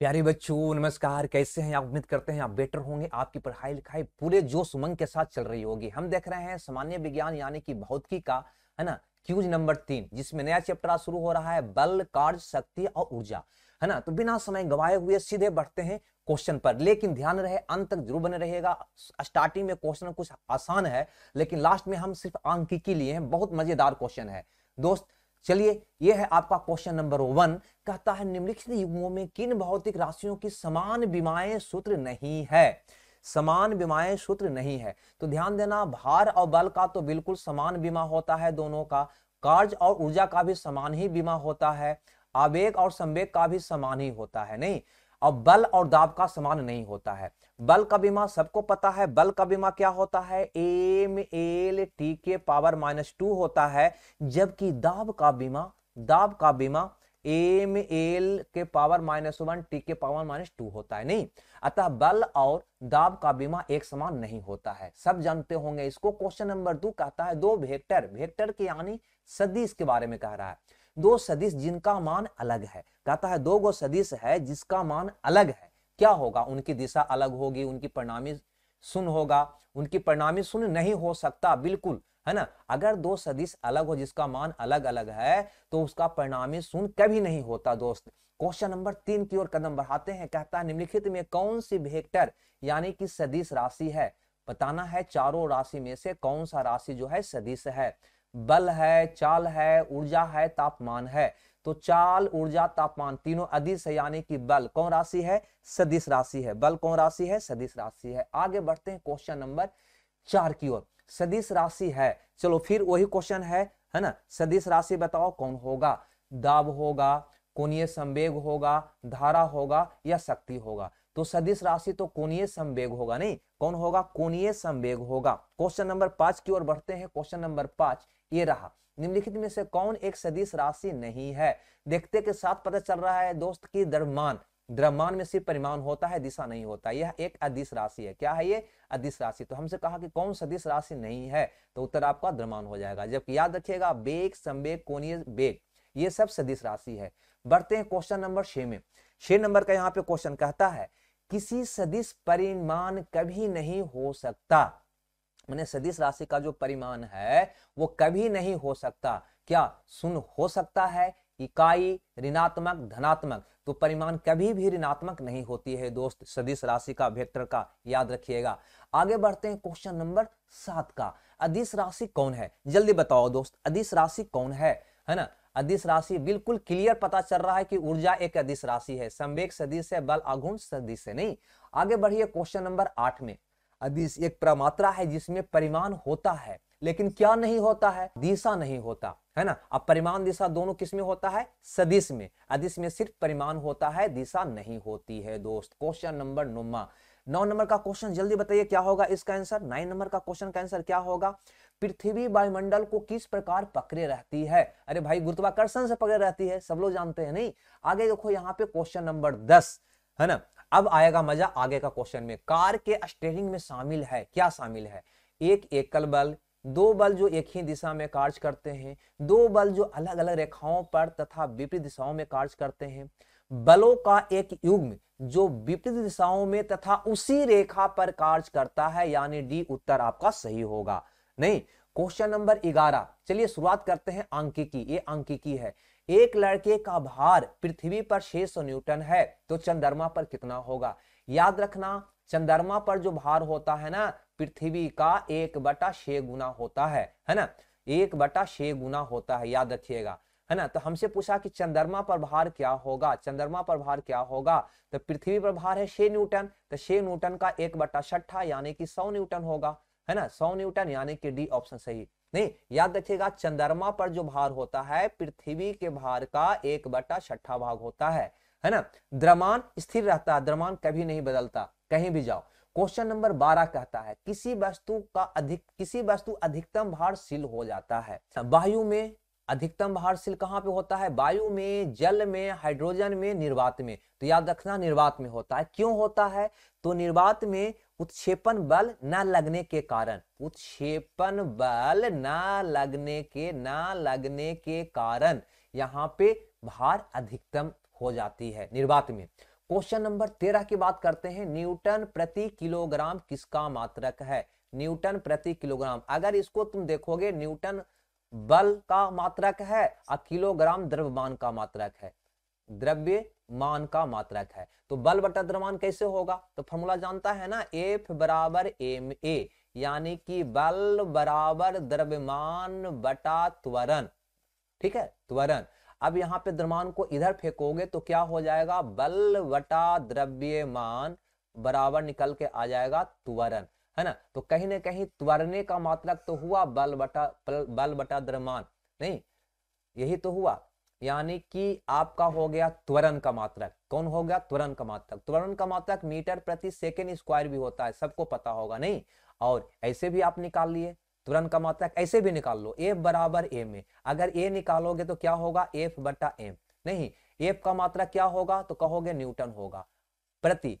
प्यारे बच्चों नमस्कार कैसे हैं आप उम्मीद करते हैं आप बेटर होंगे आपकी पढ़ाई लिखाई पूरे जोश उमंग के साथ चल रही होगी हम देख रहे हैं सामान्य विज्ञान यानी कि भौतिकी का है ना क्यूज नंबर तीन जिसमें नया चैप्टर शुरू हो रहा है बल कार्य शक्ति और ऊर्जा है ना तो बिना समय गवाए हुए सीधे बढ़ते हैं क्वेश्चन पर लेकिन ध्यान रहे अंत तक जरूर बने रहेगा स्टार्टिंग में क्वेश्चन कुछ आसान है लेकिन लास्ट में हम सिर्फ आंकी के लिए हैं बहुत मजेदार क्वेश्चन है दोस्त चलिए यह है आपका क्वेश्चन नंबर वन कहता है निम्नलिखित युग्मों में किन भौतिक राशियों की समान बीमाएं सूत्र नहीं है समान बीमाएं सूत्र नहीं है तो ध्यान देना भार और बल का तो बिल्कुल समान बीमा होता है दोनों का कार्य और ऊर्जा का भी समान ही बीमा होता है आवेग और संवेग का भी समान ही होता है नहीं और बल और दाब का समान नहीं होता है बल का बीमा सबको पता है बल का बीमा क्या होता है एम एल टी के पावर माइनस टू होता है जबकि दाब का बीमा दाब का बीमा एम एल के पावर माइनस वन टी के पावर माइनस टू होता है नहीं अतः बल और दाब का बीमा एक समान नहीं होता है सब जानते होंगे इसको क्वेश्चन नंबर दो कहता है दो वेक्टर वेक्टर के यानी सदिश के बारे में कह रहा है दो सदिश जिनका मान अलग है कहता है दो गो सदिश है जिसका मान अलग है क्या होगा उनकी दिशा अलग होगी उनकी परिणामी सुन होगा उनकी परिणामी सुन नहीं हो सकता बिल्कुल है ना अगर दो सदिश अलग हो जिसका मान अलग अलग है तो उसका परिणामी सुन कभी नहीं होता दोस्त क्वेश्चन नंबर तीन की ओर कदम बढ़ाते हैं कहता है निम्नलिखित में कौन सी वेक्टर यानी कि सदिश राशि है बताना है चारों राशि में से कौन सा राशि जो है सदिश है बल है चाल है ऊर्जा है तापमान है तो चाल ऊर्जा तापमान तीनों अधिस है यानी कि बल कौन राशि है सदिश राशि है बल कौन राशि है सदिश राशि है आगे बढ़ते हैं क्वेश्चन नंबर चार की ओर सदिश राशि है चलो फिर वही क्वेश्चन है है ना सदिश राशि बताओ कौन होगा दाब होगा कोणीय संवेग होगा धारा होगा या शक्ति होगा तो सदिश राशि तो कोणीय संवेग होगा नहीं कौन होगा कोणीय संवेग होगा क्वेश्चन नंबर पांच की ओर बढ़ते हैं क्वेश्चन नंबर पांच ये रहा निम्नलिखित में से कौन एक सदिश राशि नहीं है देखते के साथ पता चल रहा है दोस्त की द्रव्यमान द्रव्यमान में सिर्फ परिमाण होता है दिशा नहीं होता यह एक अदिश राशि है क्या है ये अदिश राशि तो हमसे कहा कि कौन सदिश राशि नहीं है तो उत्तर आपका द्रव्यमान हो जाएगा जबकि याद रखिएगा बेग संवेग कोणीय बेग ये सब सदिश राशि है बढ़ते हैं क्वेश्चन नंबर छह में छह नंबर का यहाँ पे क्वेश्चन कहता है किसी सदिश परिमाण कभी नहीं हो सकता मैंने सदिश राशि का जो परिमाण है वो कभी नहीं हो सकता क्या सुन हो सकता है इकाई ऋणात्मक धनात्मक तो परिमाण कभी भी ऋणात्मक नहीं होती है दोस्त सदिश राशि का वेक्टर का याद रखिएगा आगे बढ़ते हैं क्वेश्चन नंबर सात का अधिस राशि कौन है जल्दी बताओ दोस्त अधिस राशि कौन है है ना अधिस राशि बिल्कुल क्लियर पता चल रहा है कि ऊर्जा एक अधिस राशि है संवेक सदिश है बल आगुण सदिश है नहीं आगे बढ़िए क्वेश्चन नंबर आठ में हदीस एक प्रमात्रा है जिसमें परिमाण होता है लेकिन क्या नहीं होता है दिशा नहीं होता है ना अब परिमाण दिशा दोनों किस में होता है सदिश में अदिश में सिर्फ परिमाण होता है दिशा नहीं होती है दोस्त क्वेश्चन नंबर नुमा नौ नंबर का क्वेश्चन जल्दी बताइए क्या होगा इसका आंसर नाइन नंबर का क्वेश्चन का आंसर क्या होगा पृथ्वी वायुमंडल को किस प्रकार पकड़े रहती है अरे भाई गुरुत्वाकर्षण से पकड़े रहती है सब लोग जानते हैं नहीं आगे देखो यहाँ पे क्वेश्चन नंबर दस है ना अब आएगा मजा आगे का क्वेश्चन में कार के स्टेयरिंग में शामिल है क्या शामिल है एक एकल बल दो बल जो एक ही दिशा में कार्य करते हैं दो बल जो अलग अलग रेखाओं पर तथा विपरीत दिशाओं में कार्य करते हैं बलों का एक युग्म जो विपरीत दिशाओं में तथा उसी रेखा पर कार्य करता है यानी डी उत्तर आपका सही होगा नहीं क्वेश्चन नंबर ग्यारह चलिए शुरुआत करते हैं अंकिकी ये अंकिकी है एक लड़के का भार पृथ्वी पर 600 न्यूटन है तो चंद्रमा पर कितना होगा याद रखना चंद्रमा पर जो भार होता है ना पृथ्वी का एक बटा छे गुना होता है है ना एक बटा छे गुना होता है याद रखिएगा है ना तो हमसे पूछा कि चंद्रमा पर भार क्या होगा चंद्रमा पर भार क्या होगा तो पृथ्वी पर भार है छे न्यूटन तो छे न्यूटन का एक बटा छठा यानी कि सौ न्यूटन होगा है ना सौ न्यूटन यानी कि डी ऑप्शन सही नहीं याद रखिएगा चंद्रमा पर जो भार होता है पृथ्वी के भार का एक बटा छठा भाग होता है है ना द्रमान स्थिर रहता है द्रमान कभी नहीं बदलता कहीं भी जाओ क्वेश्चन नंबर बारह कहता है किसी वस्तु का अधिक किसी वस्तु अधिकतम भारशील हो जाता है वायु में अधिकतम भारशील कहाँ पे होता है वायु में जल में हाइड्रोजन में निर्वात में तो याद रखना निर्वात में होता है क्यों होता है तो निर्वात में उत्क्षेपण बल ना लगने के कारण उत्क्षेपण बल ना लगने के ना लगने के कारण यहाँ पे भार अधिकतम हो जाती है निर्वात में क्वेश्चन नंबर तेरह की बात करते हैं न्यूटन प्रति किलोग्राम किसका मात्रक है न्यूटन प्रति किलोग्राम अगर इसको तुम देखोगे न्यूटन बल का मात्रक है और किलोग्राम द्रव्यमान का मात्रक है द्रव्य मान का मात्रक है तो बल बटा द्रव्यमान कैसे होगा तो फॉर्मूला जानता है ना एफ बराबर एम ए यानी कि बल बराबर द्रव्यमान बटा त्वरण ठीक है त्वरण अब यहाँ पे द्रव्यमान को इधर फेंकोगे तो क्या हो जाएगा बल बटा द्रव्यमान बराबर निकल के आ जाएगा त्वरण है ना तो कहीं ना कहीं त्वरने का मात्रक तो हुआ बल बटा बल बटा द्रव्यमान नहीं यही तो हुआ यानी कि आपका हो गया त्वरण का मात्रक कौन हो गया त्वरण का मात्रक त्वरण का मात्रक मीटर प्रति सेकेंड स्क्वायर भी होता है सबको पता होगा नहीं और ऐसे भी आप निकाल लिए त्वरण का मात्रक ऐसे भी निकाल लो एफ बराबर एम ए अगर ए निकालोगे तो क्या होगा एफ बटा एम नहीं एफ का मात्रक क्या होगा तो कहोगे न्यूटन होगा प्रति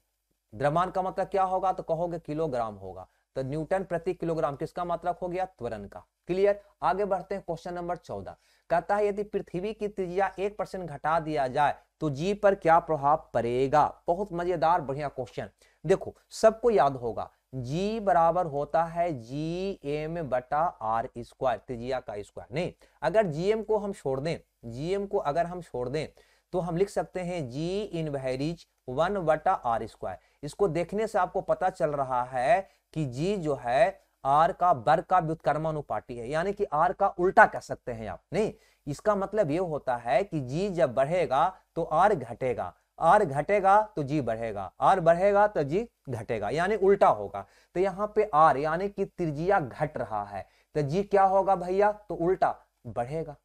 द्रव्यमान का मात्रक क्या होगा तो कहोगे किलोग्राम होगा तो न्यूटन प्रति किलोग्राम किसका मात्रक हो गया त्वरण का क्लियर आगे बढ़ते हैं क्वेश्चन नंबर चौदह कहता है यदि पृथ्वी की त्रिज्या एक परसेंट घटा दिया जाए तो जी पर क्या प्रभाव पड़ेगा बहुत मजेदार बढ़िया क्वेश्चन देखो सबको याद होगा जी बराबर होता है जी एम बटा आर स्क्वायर त्रिज्या का स्क्वायर नहीं अगर जीएम को हम छोड़ दें जीएम को अगर हम छोड़ दें तो हम लिख सकते हैं जी इन वहरीज वन बटा आर स्क्वायर इसको देखने से आपको पता चल रहा है कि जी जो है आर का बर का व्युत्कर्मानुपाती है यानी कि आर का उल्टा कह सकते हैं आप नहीं इसका मतलब ये होता है कि जी जब बढ़ेगा तो आर घटेगा आर घटेगा तो जी बढ़ेगा आर बढ़ेगा तो जी घटेगा यानी उल्टा होगा तो यहाँ पे आर यानी कि त्रिज्या घट रहा है तो जी क्या होगा भैया तो उल्टा बढ़ेगा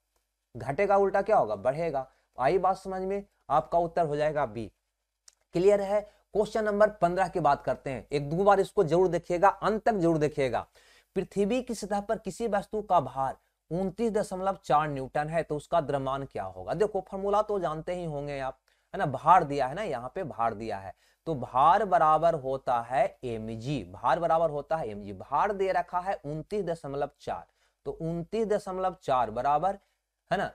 घटेगा उल्टा क्या होगा बढ़ेगा आई बात समझ में आपका उत्तर हो जाएगा बी क्लियर है क्वेश्चन नंबर पंद्रह की बात करते हैं एक दो बार इसको जरूर देखिएगा अंत तक जरूर देखिएगा पृथ्वी की सतह पर किसी वस्तु का भार उन्तीस दशमलव चार न्यूटन है तो उसका द्रव्यमान क्या होगा देखो फॉर्मूला तो जानते ही होंगे आप है ना भार दिया है ना यहाँ पे भार दिया है तो भार बराबर होता है एम भार बराबर होता है एम भार दे रखा है उन्तीस दशमलव चार तो उन्तीस दशमलव चार बराबर है ना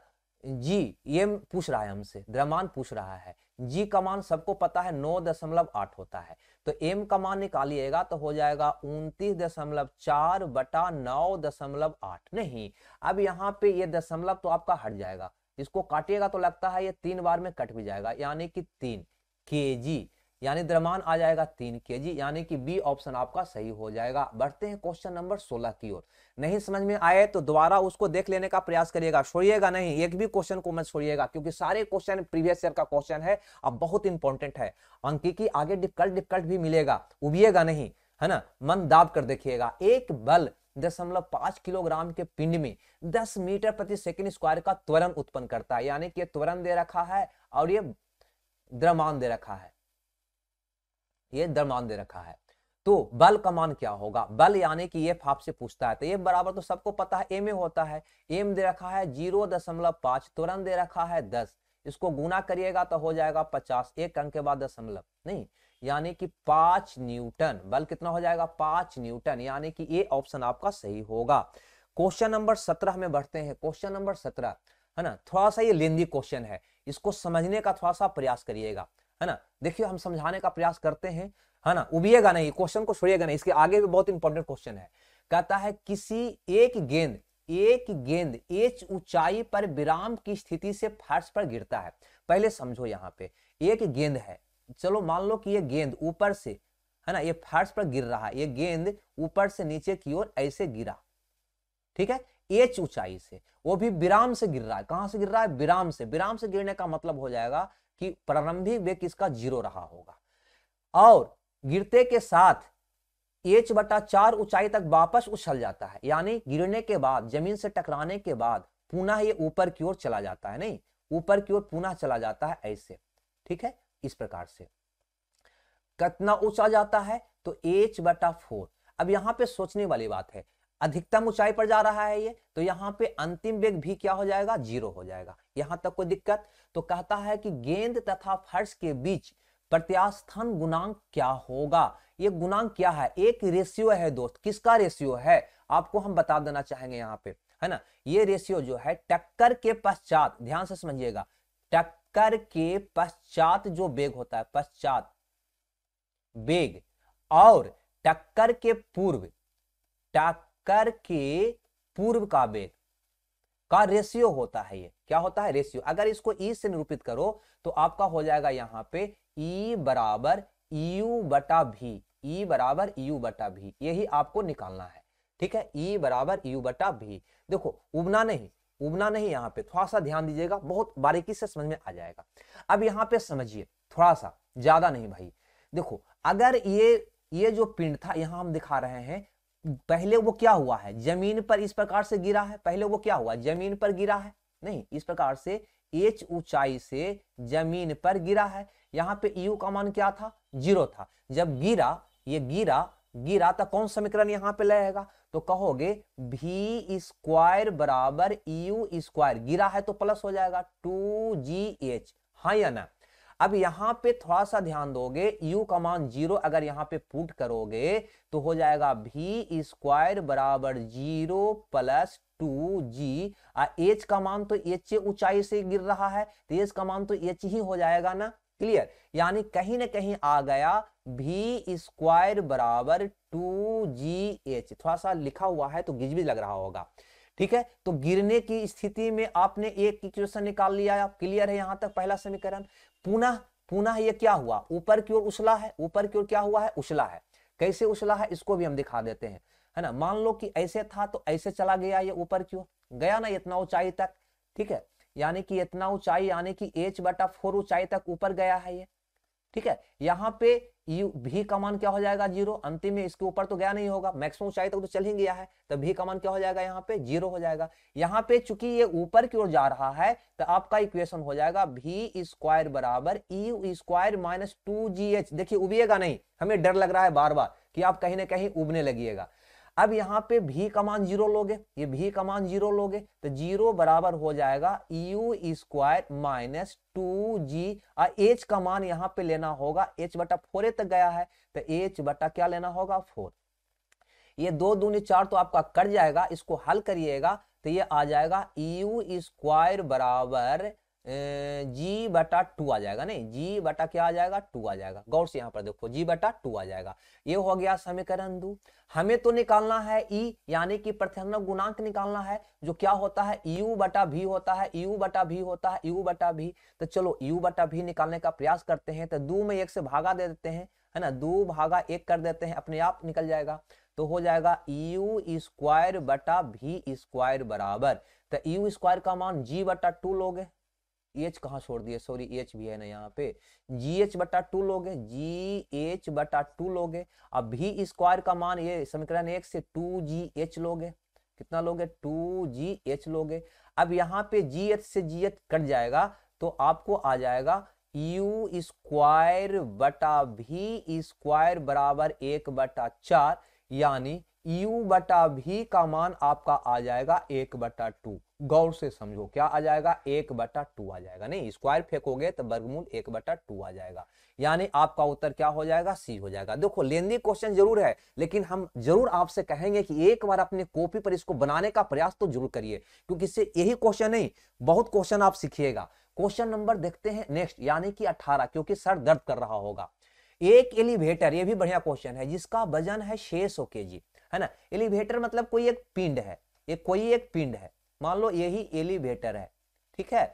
जी ये पूछ रहा है हमसे द्रमान पूछ रहा है जी का मान सबको पता है नौ दशमलव आठ होता है तो एम का मान निकालिएगा तो हो जाएगा उनतीस दशमलव चार बटा नौ दशमलव आठ नहीं अब यहाँ पे ये दशमलव तो आपका हट जाएगा इसको काटिएगा तो लगता है ये तीन बार में कट भी जाएगा यानी कि तीन के जी यानी द्रमान आ जाएगा तीन के जी यानी कि बी ऑप्शन आपका सही हो जाएगा बढ़ते हैं क्वेश्चन नंबर सोलह की ओर नहीं समझ में आए तो दोबारा उसको देख लेने का प्रयास करिएगा छोड़िएगा नहीं एक भी क्वेश्चन को मत छोड़िएगा क्योंकि सारे क्वेश्चन प्रीवियस ईयर का क्वेश्चन है अब बहुत इंपॉर्टेंट है अंकी आगे डिफिकल्ट डिफिकल्ट भी मिलेगा उबिएगा नहीं है ना मन दाब कर देखिएगा एक बल दशमलव पांच किलोग्राम के पिंड में दस मीटर प्रति सेकंड स्क्वायर का त्वरण उत्पन्न करता है यानी कि त्वरण दे रखा है और ये द्रमान दे रखा है ये दरमान दे रखा है तो बल का मान क्या होगा बल यानी कि ये फाप से पूछता है तो ये बराबर तो सबको पता है एम ए होता है एम दे रखा है जीरो दशमलव पांच तुरंत दे रखा है दस इसको गुना करिएगा तो हो जाएगा पचास एक अंक के बाद दशमलव नहीं यानी कि पांच न्यूटन बल कितना हो जाएगा पांच न्यूटन यानी कि ये ऑप्शन आपका सही होगा क्वेश्चन नंबर सत्रह में बढ़ते हैं क्वेश्चन नंबर सत्रह है ना थोड़ा सा ये लेंदी क्वेश्चन है इसको समझने का थोड़ा सा प्रयास करिएगा है ना देखिए हम समझाने का प्रयास करते हैं है ना उबिएगा नहीं क्वेश्चन को छोड़िएगा नहीं इसके आगे भी बहुत इंपॉर्टेंट क्वेश्चन है कहता है किसी एक गेंद एक गेंद एच ऊंचाई पर विराम की स्थिति से फर्श पर गिरता है पहले समझो यहाँ पे एक गेंद है चलो मान लो कि ये गेंद ऊपर से है ना ये फर्श पर गिर रहा है ये गेंद ऊपर से नीचे की ओर ऐसे गिरा ठीक है एच ऊंचाई से वो भी विराम से गिर रहा है कहां से गिर रहा है विराम से विराम से गिरने का मतलब हो जाएगा कि प्रारंभिक वेग किसका जीरो रहा होगा और गिरते के साथ एच बटा चार ऊंचाई तक वापस उछल जाता है यानी गिरने के बाद जमीन से टकराने के बाद पुनः ये ऊपर की ओर चला जाता है नहीं ऊपर की ओर पुनः चला जाता है ऐसे ठीक है इस प्रकार से कितना ऊंचा जाता है तो एच बटा फोर अब यहां पे सोचने वाली बात है अधिकतम ऊंचाई पर जा रहा है ये तो यहाँ पे अंतिम वेग भी क्या हो जाएगा जीरो हो जाएगा यहां तक कोई दिक्कत तो कहता है कि गेंद तथा फर्श के बीच प्रत्यास्थान गुणांक क्या होगा ये गुणांक क्या है एक रेशियो है दोस्त किसका रेशियो है आपको हम बता देना चाहेंगे यहाँ पे है ना ये रेशियो जो है टक्कर के पश्चात ध्यान से समझिएगा टक्कर के पश्चात जो बेग होता है पश्चात बेग और टक्कर के पूर्व टक कर के पूर्व का वेग का रेशियो होता है ये क्या होता है रेशियो अगर इसको ई से निरूपित करो तो आपका हो जाएगा यहाँ पे ई बराबर यू बटा भी ई बराबर यू बटा भी यही आपको निकालना है ठीक है ई बराबर यू बटा भी देखो उबना नहीं उबना नहीं यहाँ पे थोड़ा सा ध्यान दीजिएगा बहुत बारीकी से समझ में आ जाएगा अब यहाँ पे समझिए थोड़ा सा ज्यादा नहीं भाई देखो अगर ये ये जो पिंड था यहाँ हम दिखा रहे हैं पहले वो क्या हुआ है जमीन पर इस प्रकार से गिरा है पहले वो क्या हुआ जमीन पर गिरा है नहीं इस प्रकार से एच ऊंचाई से जमीन पर गिरा है यहाँ पे यू का मान क्या था जीरो था जब गिरा ये गिरा गिरा तो कौन समीकरण यहाँ पे लगेगा तो कहोगे भी स्क्वायर बराबर यू स्क्वायर गिरा है तो प्लस हो जाएगा टू जी एच हाँ या ना अब यहां पे थोड़ा सा ध्यान दोगे u का मान जीरो अगर यहां पे पुट करोगे तो हो जाएगा भी स्क्वायर बराबर zero plus two G H का मान तो एच ऊंचाई से गिर रहा है तो एच का मान तो एच ही हो जाएगा ना क्लियर यानी कहीं ना कहीं आ गया भी स्क्वायर बराबर टू जी एच थोड़ा सा लिखा हुआ है तो गिजबिज लग रहा होगा ठीक है तो गिरने की स्थिति में आपने एक इक्वेशन निकाल लिया क्लियर है यहां तक पहला समीकरण पुनः पुनः ये क्या हुआ ऊपर की ओर उछला है ऊपर की ओर क्या हुआ है उछला है कैसे उछला है इसको भी हम दिखा देते हैं है ना मान लो कि ऐसे था तो ऐसे चला गया ये ऊपर की ओर गया ना इतना ऊंचाई तक ठीक है यानी कि इतना ऊंचाई यानी कि एच बटा फोर ऊंचाई तक ऊपर गया है ये ठीक है यहाँ पे भी e का मान क्या हो जाएगा जीरो अंतिम में इसके ऊपर तो गया नहीं होगा मैक्सिमम ऊंचाई तक तो चल ही गया है तो भी का मान क्या हो जाएगा यहाँ पे जीरो हो जाएगा यहाँ पे चूंकि ये ऊपर की ओर जा रहा है तो आपका इक्वेशन हो जाएगा भी स्क्वायर बराबर E square minus two G H देखिए उबिएगा नहीं हमें डर लग रहा है बार बार कि आप कहीं ना कहीं उबने लगिएगा अब यहाँ पे भी कमान जीरो लोगे ये भी कमान जीरो लोगे तो जीरो बराबर हो जाएगा U square minus two G H का मान यहाँ पे लेना होगा एच बटा फोर तक गया है तो एच बटा क्या लेना होगा फोर ये दो दूनी चार तो आपका कट जाएगा इसको हल करिएगा तो ये आ जाएगा यू स्क्वायर बराबर जी बटा टू आ जाएगा नहीं जी बटा क्या आ जाएगा टू आ जाएगा गौर से यहाँ पर देखो जी बटा टू आ जाएगा ये हो गया समीकरण दो हमें तो निकालना है ई e, यानी कि प्रथम गुणांक निकालना है जो क्या होता है यू बटा भी होता है यू बटा भी होता है यू बटा भी तो चलो यू बटा भी निकालने का प्रयास करते हैं तो दो में एक से भागा दे देते हैं है ना दो भागा एक कर देते हैं अपने आप निकल जाएगा तो हो जाएगा यू स्क्वायर बटा भी स्क्वायर बराबर तो यू स्क्वायर का मान जी बटा टू लोगे ई e एच कहाँ छोड़ दिए सॉरी ई एच भी है ना यहाँ पे जी एच बटा टू लोगे जी एच बटा टू लोगे अब भी स्क्वायर का मान ये समीकरण एक से टू जी एच लोगे कितना लोगे टू जी एच लोगे अब यहाँ पे जी एच से जी एच कट जाएगा तो आपको आ जाएगा यू स्क्वायर बटा भी स्क्वायर बराबर एक बटा चार यानी u बटा भी का मान आपका आ जाएगा एक बटा टू गौर से समझो क्या आ जाएगा एक बटा टू आ जाएगा नहीं स्क्वायर फेंकोगे तो वर्गमूल एक बटा टू आ जाएगा यानी आपका उत्तर क्या हो जाएगा सी हो जाएगा देखो लेंदी क्वेश्चन जरूर है लेकिन हम जरूर आपसे कहेंगे कि एक बार अपने कॉपी पर इसको बनाने का प्रयास तो जरूर करिए क्योंकि इससे यही क्वेश्चन नहीं बहुत क्वेश्चन आप सीखिएगा क्वेश्चन नंबर देखते हैं नेक्स्ट यानी कि अठारह क्योंकि सर दर्द कर रहा होगा एक एलिवेटर ये भी बढ़िया क्वेश्चन है जिसका वजन है छह सौ के जी है ना एलिवेटर मतलब कोई एक पिंड है ये कोई एक पिंड है मान लो यही एलिवेटर है ठीक है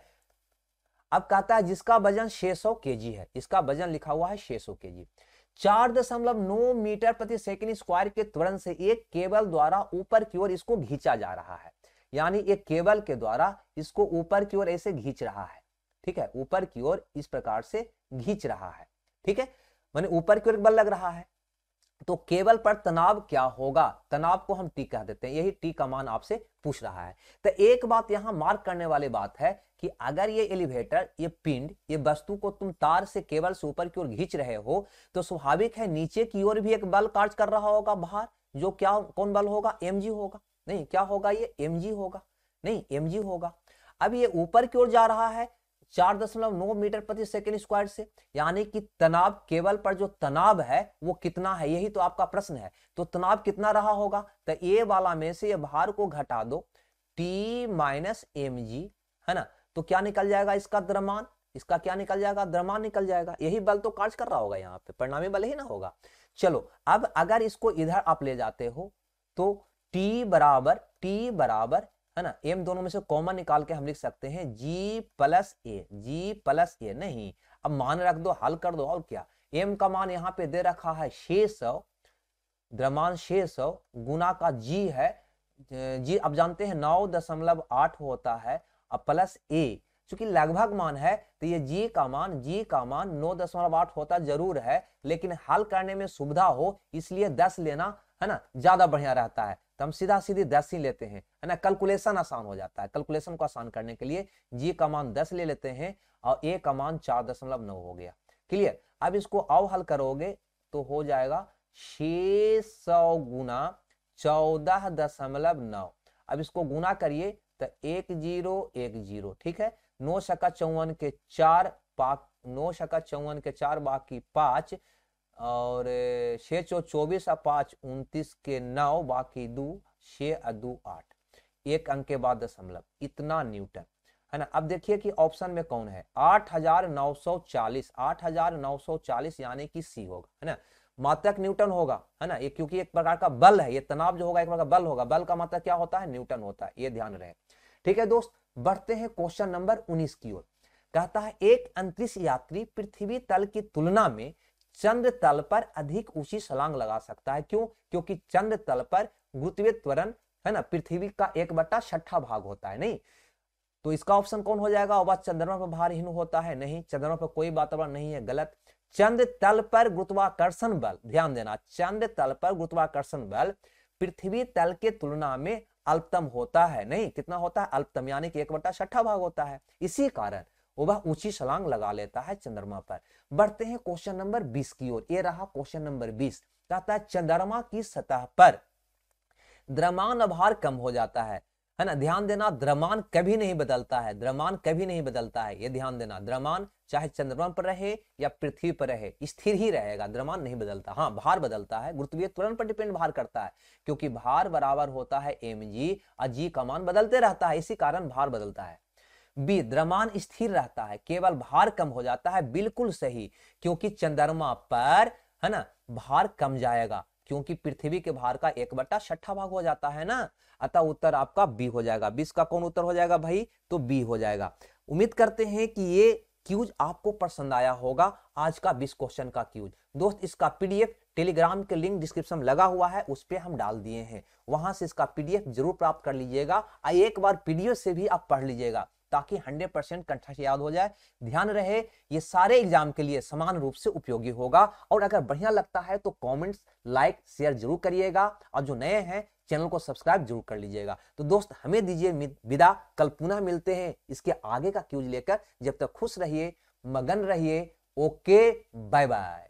अब कहता है जिसका वजन 600 जी है इसका वजन लिखा हुआ है 600 जी चार दशमलव नौ मीटर प्रति सेकंड स्क्वायर के त्वरण से एक केबल द्वारा ऊपर की ओर इसको घींचा जा रहा है यानी एक केबल के द्वारा इसको ऊपर की ओर ऐसे घींच रहा है ठीक है ऊपर की ओर इस प्रकार से घींच रहा है ठीक है मैंने ऊपर की ओर बल लग रहा है तो केवल पर तनाव क्या होगा तनाव को हम टी कह देते हैं यही टी का मान आपसे पूछ रहा है तो एक बात यहां मार्क करने वाली बात है कि अगर ये एलिवेटर ये पिंड ये वस्तु को तुम तार से केवल से ऊपर की ओर घींच रहे हो तो स्वाभाविक है नीचे की ओर भी एक बल कार्य कर रहा होगा बाहर जो क्या कौन बल होगा एम होगा नहीं क्या होगा ये एम होगा नहीं एम होगा अब ये ऊपर की ओर जा रहा है चार दशमलव नौ मीटर प्रति सेकेंड स्क्वायर से यानी कि तनाव केवल पर जो तनाव है वो कितना है यही तो आपका प्रश्न है तो तनाव कितना रहा होगा तो ए वाला में से ये भार को घटा दो टी माइनस एम जी है ना तो क्या निकल जाएगा इसका द्रमान इसका क्या निकल जाएगा द्रमान निकल जाएगा यही बल तो कार्य कर रहा होगा यहाँ पे परिणामी बल ही ना होगा चलो अब अगर इसको इधर आप ले जाते हो तो टी बराबर टी बराबर है ना एम दोनों में से कॉमन निकाल के हम लिख सकते हैं जी प्लस ए जी प्लस ए नहीं अब मान रख दो हल कर दो और क्या एम का मान यहाँ पे दे रखा है छे सौ द्रमान छे सौ गुना का जी है जी अब जानते हैं नौ दशमलव आठ होता है अब प्लस ए चूंकि लगभग मान है तो ये जी का मान जी का मान नौ दशमलव आठ होता जरूर है लेकिन हल करने में सुविधा हो इसलिए दस लेना है ना ज्यादा बढ़िया रहता है तो हम सीधा सीधी दस ही लेते हैं है ना कैलकुलेशन आसान हो जाता है कैलकुलेशन को आसान करने के लिए जी का मान दस ले लेते हैं और ए का मान चार दशमलव नौ हो गया क्लियर अब इसको अव हल करोगे तो हो जाएगा छह सौ गुना चौदह दशमलव नौ अब इसको गुना करिए तो एक जीरो एक जीरो ठीक है नौ शका चौवन के चार पाक नौ शका चौवन के चार बाकी पांच और छे चौ चौबीस और पाँच उन्तीस के नौ बाकी दो छे दो आठ एक अंक के बाद दशमलव इतना न्यूटन है ना अब देखिए कि ऑप्शन में कौन है 8940 8940 यानी कि सी होगा है ना मात्रक न्यूटन होगा है ना ये क्योंकि एक प्रकार का बल है ये तनाव जो होगा एक प्रकार का बल होगा बल का मात्रक क्या होता है न्यूटन होता है ये ध्यान रहे ठीक है दोस्त बढ़ते हैं क्वेश्चन नंबर 19 की ओर कहता है एक अंतरिक्ष यात्री पृथ्वी तल की तुलना में चंद्र तल पर अधिक ऊंची छलांग लगा सकता है क्यों क्योंकि चंद्र तल पर गुरुत्वीय त्वरण है ना पृथ्वी का एक बट्टा छठा भाग होता है नहीं तो इसका ऑप्शन कौन हो जाएगा और चंद्रमा पर भारहीन होता है नहीं चंद्रमा पर कोई वातावरण नहीं है गलत चंद तल पर गुरुत्वाकर्षण बल ध्यान देना चंद तल पर गुरुत्वाकर्षण बल पृथ्वी तल के तुलना में अल्पतम होता है नहीं कितना होता है अल्पतम यानी कि एक बट्टा छठा भाग होता है इसी कारण वह ऊंची छलांग लगा लेता है चंद्रमा पर बढ़ते हैं क्वेश्चन नंबर बीस की ओर ये रहा क्वेश्चन नंबर बीस कहता है चंद्रमा की सतह पर द्रमान अभार कम हो जाता है है ना ध्यान देना द्रमान कभी नहीं बदलता है द्रमान कभी नहीं बदलता है ये ध्यान देना द्रमान चाहे चंद्रमा पर रहे या पृथ्वी पर रहे स्थिर ही रहेगा द्रमान नहीं बदलता हाँ भार बदलता है गुरुत्वीय त्वरण पर डिपेंड भार करता है क्योंकि भार बराबर होता है एम जी और जी का मान बदलते रहता है इसी कारण भार बदलता है बी द्रमान स्थिर रहता है केवल भार कम हो जाता है बिल्कुल सही क्योंकि चंद्रमा पर है ना भार कम जाएगा क्योंकि पृथ्वी के भार का एक बट्टा छठा भाग हो जाता है ना अतः उत्तर आपका बी हो जाएगा बीस का कौन उत्तर हो जाएगा भाई तो बी हो जाएगा उम्मीद करते हैं कि ये क्यूज आपको पसंद आया होगा आज का बीस क्वेश्चन का क्यूज दोस्त इसका पीडीएफ टेलीग्राम के लिंक डिस्क्रिप्शन लगा हुआ है उस पर हम डाल दिए हैं वहां से इसका पीडीएफ जरूर प्राप्त कर लीजिएगा एक बार पीडीएफ से भी आप पढ़ लीजिएगा ताकि 100 परसेंट कंठा याद हो जाए ध्यान रहे ये सारे एग्जाम के लिए समान रूप से उपयोगी होगा और अगर बढ़िया लगता है तो कमेंट्स लाइक शेयर जरूर करिएगा और जो नए हैं चैनल को सब्सक्राइब जरूर कर लीजिएगा तो दोस्त हमें दीजिए विदा कल पुनः मिलते हैं इसके आगे का क्यूज लेकर जब तक खुश रहिए मगन रहिए ओके बाय बाय